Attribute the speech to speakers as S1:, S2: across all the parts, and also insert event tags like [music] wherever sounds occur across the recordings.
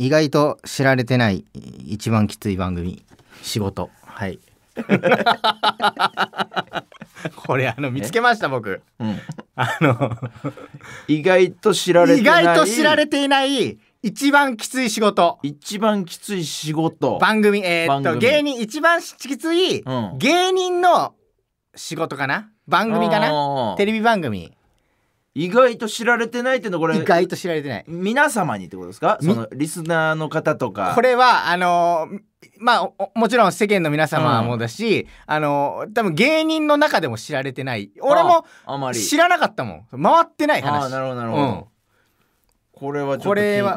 S1: 意外と知られてない一番きつい番組仕事はい [laughs] これあの見つけました僕、うん、あの
S2: [laughs] 意外と知られてない意外と知られ
S1: ていない一番きつい仕事一番きつい仕事番組えー、っと芸人一番きつい、うん、芸人の仕事かな番組かなテレビ番組
S2: 意外と知られてないっていうのこれ意外と知られてない皆様にってことですかそのリス
S1: ナーの方とかこれはあのー、まあもちろん世間の皆様もだし、うん、あのー、多分芸人の中でも知られてない俺も知らなかったもん回ってない話あなるほどなるほど、うん、これはちょっ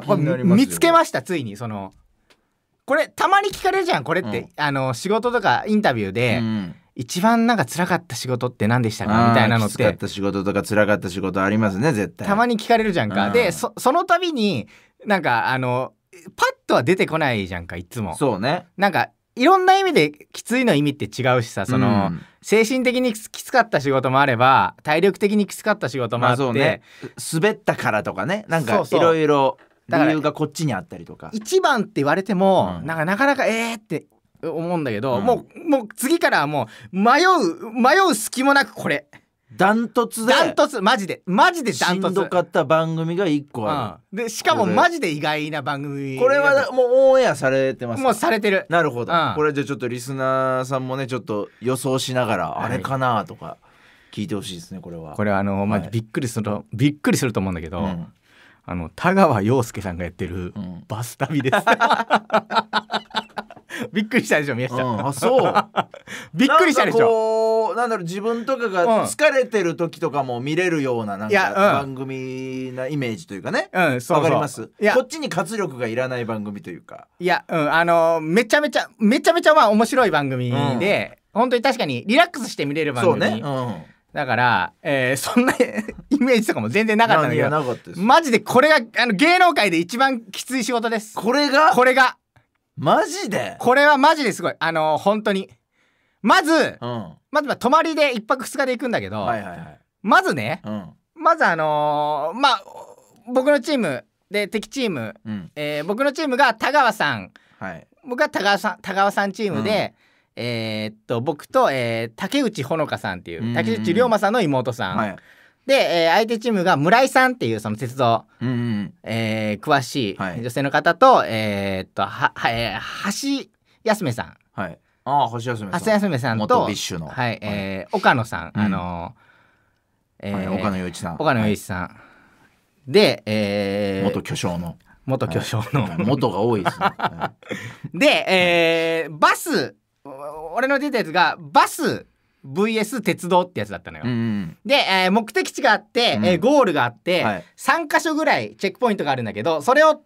S1: と見つけましたついにそのこれたまに聞かれるじゃんこれって、うん、あの仕事とかインタビューで、うん一番なんか辛かった仕事って何でしたかみたいなのってかっ
S2: た仕事とか辛かった仕
S1: 事ありますね絶対たまに聞かれるじゃんかでその度になんかあのパッとは出てこないじゃんかいつもそうねなんかいろんな意味できついの意味って違うしさその、うん、精神的にきつかった仕事もあれば体力的にきつかった仕事もあって、ね、
S2: 滑ったからとかねなんかいろい
S1: ろ理由がこっちにあったりとか一番って言われても、うん、なんかなかなかええって思うんだけど、うん、もう、もう次からはもう、迷う、迷う隙もなくこれ。ダントツで。ダントツ、マジで。マジでダントツ。しんどかった番組が1個ある。うん、で、しかもマジで意外な番組。これは
S2: もうオンエアされてますもうされてる。なるほど。うん、これじゃちょっとリスナーさんもね、ち
S1: ょっと予想しながら、あれかなとか聞いてほしいです
S2: ね、これは。これは
S1: あの、まあ、はい、びっくりすると、びっくりすると思うんだけど、うん、あの、田川陽介さんがやってるバス旅です。[laughs] [laughs] びっくりしたでしょ宮下、うん、あそう
S2: [laughs] びっくりしたでしょなんだろう自分とかが疲れてる時とかも見れるようななんか番組なイメージというかね、うん、わかりますこっちに活力がいらない番組というか
S1: いや、うん、あのめちゃめちゃめちゃめちゃまあ面白い番組で、うん、本当に確かにリラックスして見れる番組そうね、うんだから、えー、そんな [laughs] イメージとかも全然なかったんだけど、マジでこれが、あの、芸能界で一番きつい仕事です。これがこれがマジでこれはマジですごいあのー、本当にまず、うん、まずは泊まりで一泊二日で行くんだけど、はいはいはい、まずね、うん、まずあのー、まあ僕のチームで敵チーム、うん、えー、僕のチームが田川さん、はい、僕が田川さん田川さんチームで、えっと僕と、え竹内ほのかさんっていう竹内涼真さんの妹さん、はいで、えー、相手チームが村井さんっていうその鉄道、うんうん、えー、詳しい女性の方と、はい、えー、っとはは、えー、橋休めさん、はい、ああ橋休めさん橋休めさんとビッシュの、はい、はい、えー、岡野さん、うん、あの、えー、はい、岡野陽一さん岡野陽一さん、で、えー、元巨匠の元巨匠の、はい、元が多いですね [laughs] で、えー、バス俺の出たやつがバス VS 鉄道ってやつだったのよ。うん、で、えー、目的地があって、えー、ゴールがあって、3箇所ぐらいチェックポイントがあるんだけどそれを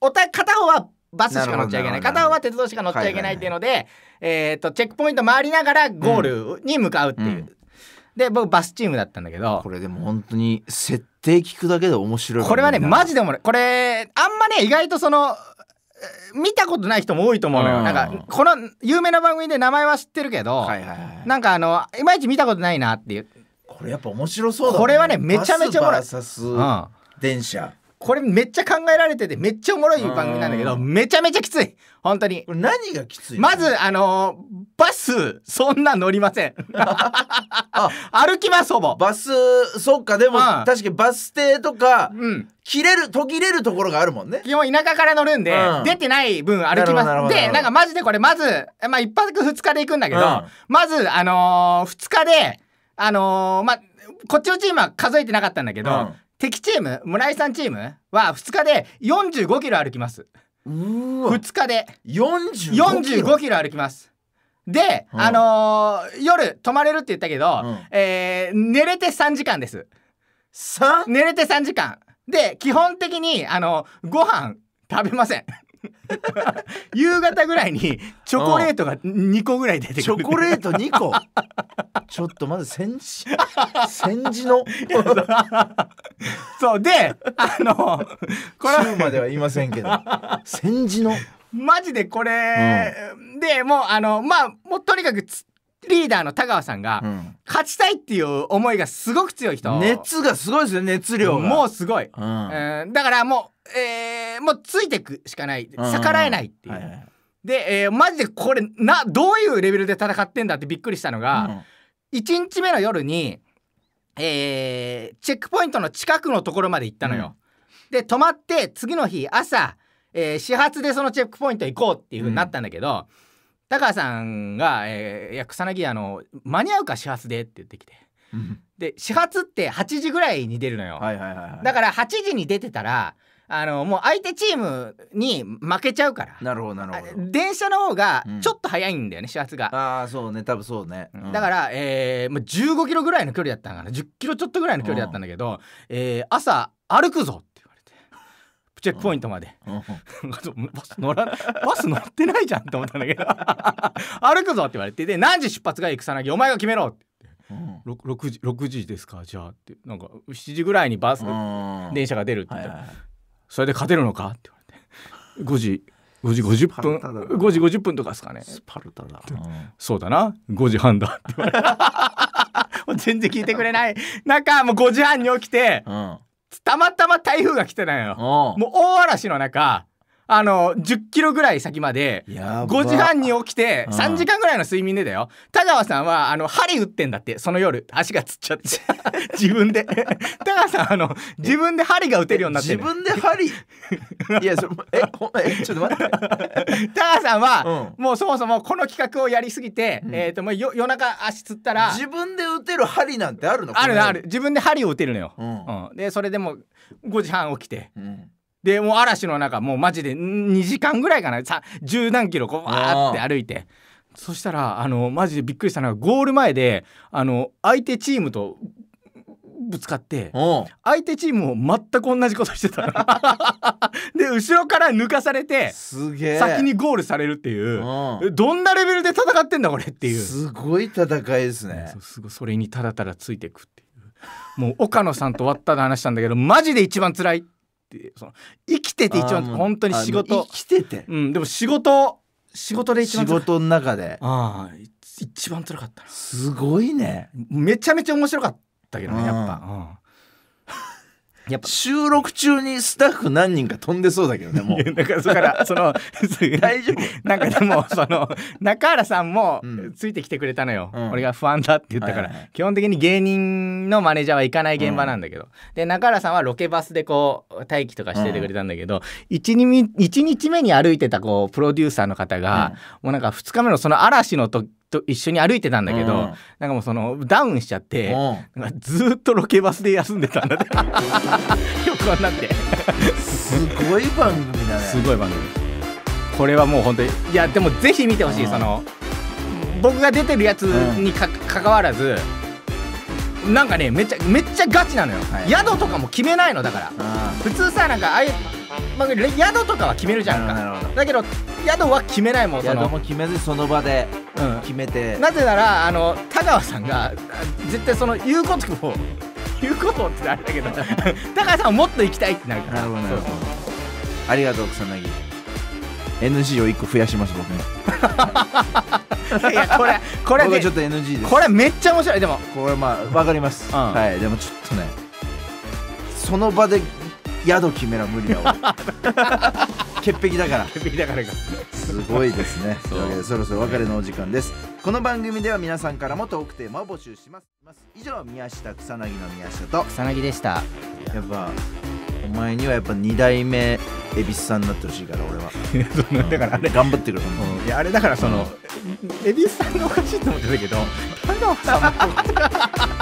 S1: おた片方はバスしか乗っちゃいけない片方は鉄道しか乗っちゃいけないっていうので、えっと、チェックポイント回りながらゴールに向かうっていう。うん、で僕バスチームだったんだけどこれでも本当に設定聞くだけで面白いこれはねマジでもこれあんまね意外とその見たことない人も多いと思うのよ、うん、なんかこの有名な番組で名前は知ってるけど、はいはいはい、なんかあのいまいち見たことないなっていうこれやっぱ面白そうだ、ね、これはねめちゃめちゃおもろい電車これめっちゃ考えられててめっちゃおもろい番組なんだけどめちゃめちゃきつい本当にこれ何がきついまずあのーバスそんな乗りません [laughs] 歩きますほぼバスそっかでも、うん確かにバス停とか、うん切れる途切れるところがあるもんね基本田舎から乗るんで、うん出てない分歩きますななでなんかマジでこれまずまあ一泊二日で行くんだけど、うんまずあのー、2日であのーまあこっちのチームは数えてなかったんだけど、うん敵チーム村井さんチームは2日で45キロ歩きます2日で45キロキロ歩きますで、うん、あのー、夜泊まれるって言ったけど、うん、えー、寝れて3時間です 3? 寝れて3時間で基本的にあのご飯食べません [laughs] 夕方ぐらいにチョコレートが2個ぐらい出てくる、チョコレ
S2: ート2個 [laughs] ちょっとまず先時先時の
S1: そうであの
S2: これ週までは言いませんけど
S1: 戦時のマジでこれ、うん、でもうあのまあもうとにかくリーダーの田川さんが、うん、勝ちたいっていう思いがすごく強い人熱がすごいですね熱量もうすごい、うん、ん、だからもう、えー、もうついていくしかない逆らえないっていう、はいはい、で、えー、マジでこれなどういうレベルで戦ってんだってびっくりしたのが、うん、1日目の夜にえー、チェックポイントの近くのところまで行ったのよ。うん、で泊まって次の日朝、えー、始発でそのチェックポイント行こうっていうふうになったんだけど、うん、高橋さんが「えー、いや草薙あの間に合うか始発で」って言ってきて。で始発って8時ぐらいに出るのよ、だから8時に出てたらあのもう相手チームに負けちゃうからなるほどなるほど電車の方がちょっと早いんだよね、うん、始発がああそうね多分そうね、うん、だから、えー、1 5キロぐらいの距離だったんかな1 0キロちょっとぐらいの距離だったんだけど、うん、えー、朝歩くぞって言われてチェックポイントまで、うんうん、[laughs] バス乗らバス乗ってないじゃんと思ったんだけど [laughs] 歩くぞって言われてで何時出発がいくさなお前が決めろって。うん、6, 時6時ですかじゃあってなんか7時ぐらいにバス、電車が出るって言ったら、はいはいはいそれで勝てるのか?」って言われて5時5時50分5時50分とかですかねスパルタだそうだな5時半だって言われて全然聞いてくれない中もう5時半に起きて、うん、たまたま台風が来てないのもう大嵐の中あの10キロぐらい先まで5時半に起きて3時間ぐらいの睡眠でだよ田川さんはあの針打ってんだってその夜足がつっちゃって [laughs] 自分で田川さんあの自分で針が打てるようになって自分で針いやそええちょっと待って [laughs] 田川さんは、うん、もうそもそもこの企画をやりすぎて、うん、えっ、ー、ともう夜中足つったら自分で打てる針なんてあるのあるある自分で針を打てるのよ、うん、うん、でそれでも5時半起きて、うんでもう嵐の中もうマジで2時間ぐらいかなさ十何キロこうわーって歩いて。そしたらあのマジでびっくりしたのがゴール前であの相手チームとぶつかって相手チームも全く同じことしてた [laughs] で後ろから抜かされて先にゴールされるっていうどんなレベルで戦ってんだこれっていうすごい戦いですねすごいそれにただただついていくっていうもう岡野さんと終わったで話したんだけどマジで一番辛いっていうその生きてて一番本当に仕事生きてて、うん、でも仕事仕事で一番仕事の中でああ一番辛かったすごいねめちゃめちゃ面白かったけどねやっぱ、うん
S2: やっぱ収録中にスタッフ何人か飛んでそうだけどねもう [laughs] だからそから
S1: [laughs] その大丈夫 [laughs] なんかでもその中原さんもついてきてくれたのよ、うん、俺が不安だって言ったから、はいはい、基本的に芸人のマネージャーは行かない現場なんだけど、うん、で中原さんはロケバスでこう待機とかしててくれたんだけど、うん、1, 1日目に歩いてたこうプロデューサーの方が、もうなんか2日目のその嵐の時と一緒に歩いてたんだけど、うん、なんかもうそのダウンしちゃって、うん、ずっとロケバスで休んでたんだって [laughs] よくわかんなくてすごい番組だねすごい番組これはもう本当にいやでもぜひ見てほしい、うん、その僕が出てるやつにか、かわらずなんかねめっちゃめっちゃガチなのよ、はい、宿とかも決めないのだから、普通さなんかああいう、まあ、宿とかは決めるじゃんかだけど宿は決めないもん宿も決めずその場で決めて、うん、なぜならあの田川さんが絶対その言うことを言うことってあれだけど [laughs] 田川さんはもっと行きたいって
S2: なるからなるほどなるほどありがとう草薙 NG を1個増やします僕ね
S1: [laughs] いやこれこれ、ね、ちょっと
S2: NG ですこれめっちゃ面白いでもこれまあわかります、うん、はいでもちょっとねその場で宿決めら無理だわ [laughs] 潔癖だから潔癖だからかすごいですね [laughs] とでそろそろ別れのお時間ですこの番組では皆さんからもトークテーマを募集します以上宮下草薙の宮下と草薙でしたやっぱお前にはやっぱ2代目恵比寿さんになってほしいから俺はう [laughs] ん、だからあれ頑張ってくる、うん、いやあれだからその
S1: 恵比寿さんのおかしいと思って
S2: たけどただ [laughs]